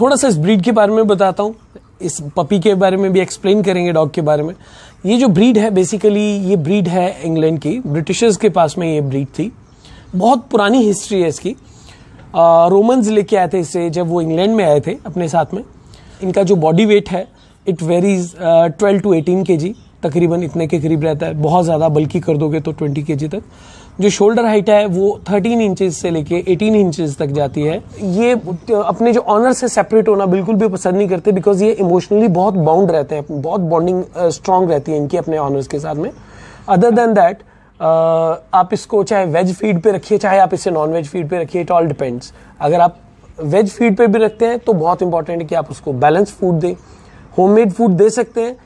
थोड़ा सा इस ब्रीड के बारे में बताता हूँ इस पपी के बारे में भी एक्सप्लेन करेंगे डॉग के बारे में ये जो ब्रीड है बेसिकली ये ब्रीड है इंग्लैंड की ब्रिटिशर्स के पास में ये ब्रीड थी बहुत पुरानी हिस्ट्री है इसकी रोमन्स लेके आए थे इसे जब वो इंग्लैंड में आए थे अपने साथ में इनका जो बॉडी वेट है it varies twelve to eighteen K G तकरीबन इतने के करीब रहता है बहुत ज़्यादा बल्कि कर दोगे तो ट्वेंटी के तक जो शोल्डर हाइट है वो थर्टीन इंचज से लेके एटीन इंचज तक जाती है ये अपने जो ऑनर से सेपरेट होना बिल्कुल भी पसंद नहीं करते बिकॉज ये इमोशनली बहुत बाउंड रहते हैं बहुत बॉन्डिंग स्ट्रांग uh, रहती है इनकी अपने ऑनर्स के साथ में अदर देन दैट आप इसको चाहे वेज फीड पे रखिए चाहे आप इसे नॉन वेज फीड पे रखिए इट ऑल डिपेंड्स अगर आप वेज फीड पे भी रखते हैं तो बहुत इंपॉर्टेंट है कि आप उसको बैलेंस फूड दें होममेड फूड दे सकते हैं